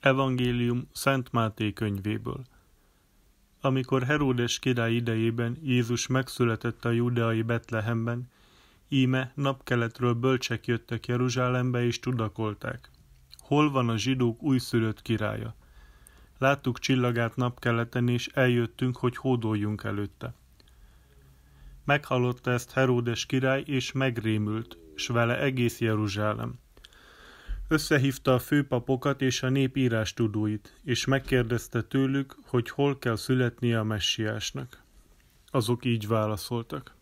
Evangélium Szent Máté könyvéből. Amikor Heródes király idejében Jézus megszületett a júdeai Betlehemben, íme napkeletről bölcsek jöttek Jeruzsálembe és tudakolták. Hol van a zsidók újszülött királya? Láttuk csillagát napkeleten, és eljöttünk, hogy hódoljunk előtte. Meghallotta ezt Heródes király, és megrémült, s vele egész Jeruzsálem. Összehívta a főpapokat és a nép írás tudóit, és megkérdezte tőlük, hogy hol kell születnie a messiásnak. Azok így válaszoltak.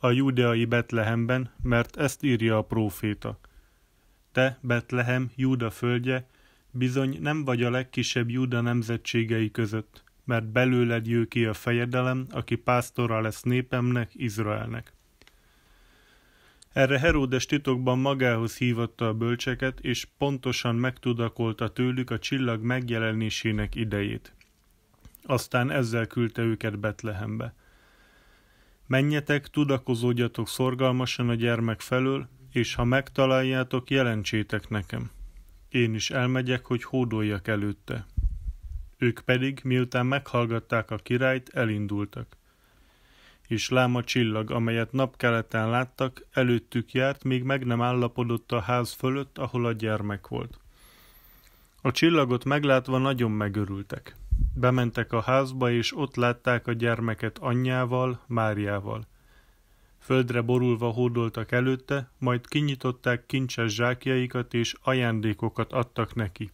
A júdeai Betlehemben, mert ezt írja a próféta. Te, Betlehem, Júda földje, bizony nem vagy a legkisebb Júda nemzetségei között, mert belőled jő ki a fejedelem, aki pásztora lesz népemnek, Izraelnek. Erre Heródes titokban magához hívatta a bölcseket, és pontosan megtudakolta tőlük a csillag megjelenésének idejét. Aztán ezzel küldte őket Betlehembe. Menjetek, tudakozódjatok szorgalmasan a gyermek felől, és ha megtaláljátok, jelentsétek nekem. Én is elmegyek, hogy hódoljak előtte. Ők pedig, miután meghallgatták a királyt, elindultak. És láma csillag, amelyet napkeleten láttak, előttük járt, még meg nem állapodott a ház fölött, ahol a gyermek volt. A csillagot meglátva nagyon megörültek. Bementek a házba, és ott látták a gyermeket anyjával, Máriával – Földre borulva hódoltak előtte, majd kinyitották kincses zsákjaikat és ajándékokat adtak neki.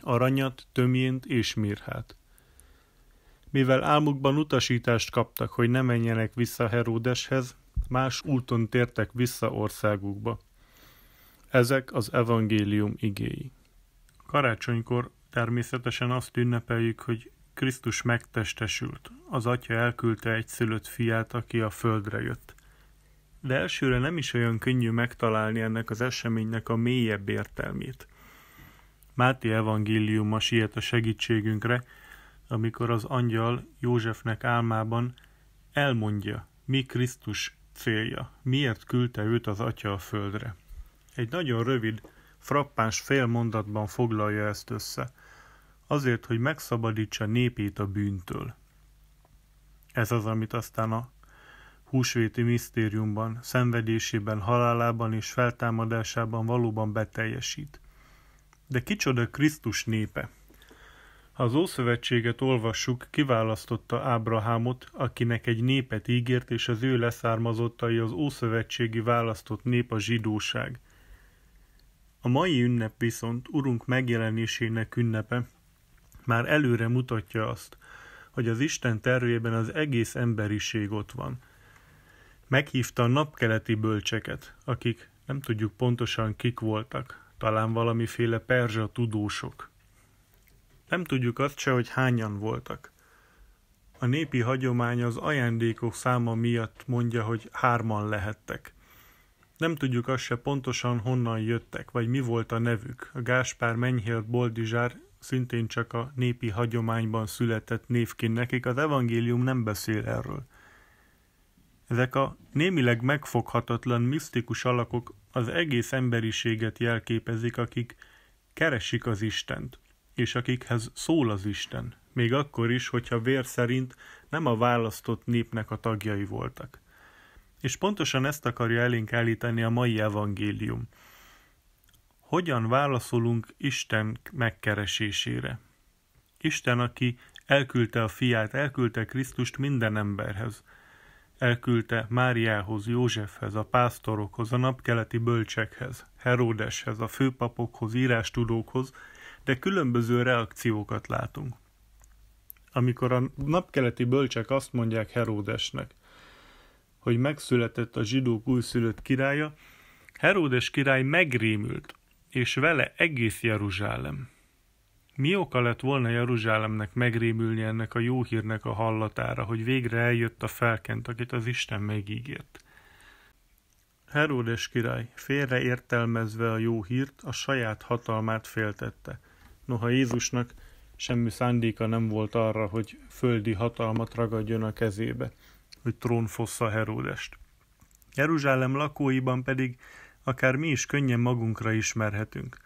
Aranyat, tömjént és mirhát. Mivel álmukban utasítást kaptak, hogy ne menjenek vissza Heródeshez, más úton tértek vissza országukba. Ezek az evangélium igéi. Karácsonykor természetesen azt ünnepeljük, hogy Krisztus megtestesült. Az atya elküldte egy szülött fiát, aki a földre jött de elsőre nem is olyan könnyű megtalálni ennek az eseménynek a mélyebb értelmét. Máté evangéliuma siet a segítségünkre, amikor az angyal Józsefnek álmában elmondja, mi Krisztus célja, miért küldte őt az atya a földre. Egy nagyon rövid, frappáns mondatban foglalja ezt össze, azért, hogy megszabadítsa népét a bűntől. Ez az, amit aztán a húsvéti misztériumban, szenvedésében, halálában és feltámadásában valóban beteljesít. De kicsoda Krisztus népe? Ha az Ószövetséget olvassuk, kiválasztotta Ábrahámot, akinek egy népet ígért, és az ő leszármazottai az Ószövetségi választott nép a zsidóság. A mai ünnep viszont Urunk megjelenésének ünnepe már előre mutatja azt, hogy az Isten tervében az egész emberiség ott van – Meghívta a napkeleti bölcseket, akik nem tudjuk pontosan kik voltak, talán valamiféle perzsa tudósok. Nem tudjuk azt se, hogy hányan voltak. A népi hagyomány az ajándékok száma miatt mondja, hogy hárman lehettek. Nem tudjuk azt se pontosan honnan jöttek, vagy mi volt a nevük. A Gáspár Menyhélt Boldizsár szintén csak a népi hagyományban született névként nekik, az evangélium nem beszél erről. Ezek a némileg megfoghatatlan misztikus alakok az egész emberiséget jelképezik, akik keresik az Istent, és akikhez szól az Isten, még akkor is, hogyha vér szerint nem a választott népnek a tagjai voltak. És pontosan ezt akarja elénk állítani a mai evangélium. Hogyan válaszolunk Isten megkeresésére? Isten, aki elküldte a fiát, elküldte Krisztust minden emberhez – elküldte Máriához, Józsefhez, a pásztorokhoz, a napkeleti bölcsekhez, Heródeshez, a főpapokhoz, írástudókhoz, de különböző reakciókat látunk. Amikor a napkeleti bölcsek azt mondják Heródesnek, hogy megszületett a zsidók újszülött királya, Heródes király megrémült, és vele egész Jeruzsálem. Mi oka lett volna Jeruzsálemnek megrémülni ennek a jó hírnek a hallatára, hogy végre eljött a felkent, akit az Isten megígért? Heródes király, értelmezve a jó hírt, a saját hatalmát féltette. Noha Jézusnak semmi szándéka nem volt arra, hogy földi hatalmat ragadjon a kezébe, hogy trónfossza Heródest. Jeruzsálem lakóiban pedig akár mi is könnyen magunkra ismerhetünk –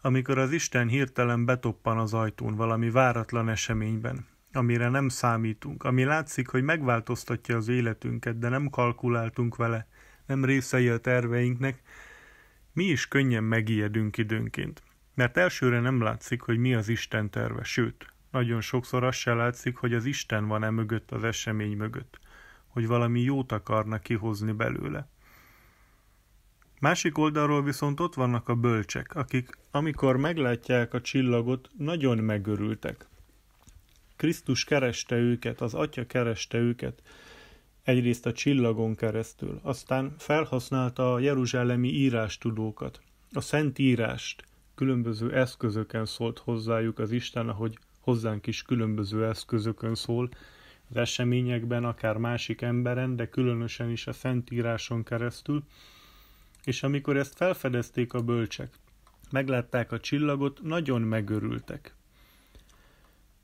amikor az Isten hirtelen betoppan az ajtón valami váratlan eseményben, amire nem számítunk, ami látszik, hogy megváltoztatja az életünket, de nem kalkuláltunk vele, nem részei a terveinknek, mi is könnyen megijedünk időnként, mert elsőre nem látszik, hogy mi az Isten terve, sőt, nagyon sokszor az se látszik, hogy az Isten van-e mögött az esemény mögött, hogy valami jót akarna kihozni belőle. Másik oldalról viszont ott vannak a bölcsek, akik, amikor meglátják a csillagot, nagyon megörültek. Krisztus kereste őket, az Atya kereste őket, egyrészt a csillagon keresztül, aztán felhasználta a jeruzsálemi írástudókat, a szent írást, különböző eszközöken szólt hozzájuk az Isten, ahogy hozzánk is különböző eszközökön szól, az eseményekben, akár másik emberen, de különösen is a Szent íráson keresztül, és amikor ezt felfedezték a bölcsek, meglátták a csillagot, nagyon megörültek.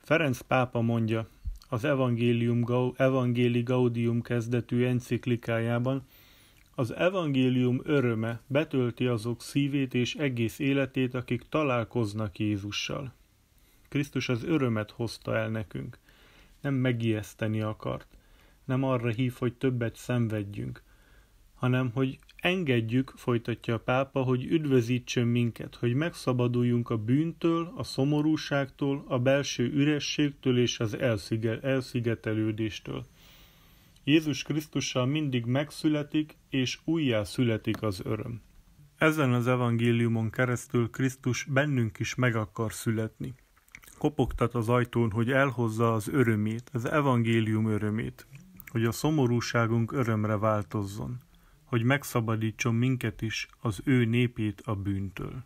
Ferenc pápa mondja, az Evangélium, Evangéli Gaudium kezdetű enciklikájában, az evangélium öröme betölti azok szívét és egész életét, akik találkoznak Jézussal. Krisztus az örömet hozta el nekünk. Nem megijeszteni akart. Nem arra hív, hogy többet szenvedjünk, hanem hogy engedjük, folytatja a pápa, hogy üdvözítsön minket, hogy megszabaduljunk a bűntől, a szomorúságtól, a belső ürességtől és az elszige- elszigetelődéstől. Jézus Krisztussal mindig megszületik és újjá születik az öröm. Ezen az evangéliumon keresztül Krisztus bennünk is meg akar születni. Kopogtat az ajtón, hogy elhozza az örömét, az evangélium örömét, hogy a szomorúságunk örömre változzon hogy megszabadítson minket is, az ő népét a bűntől.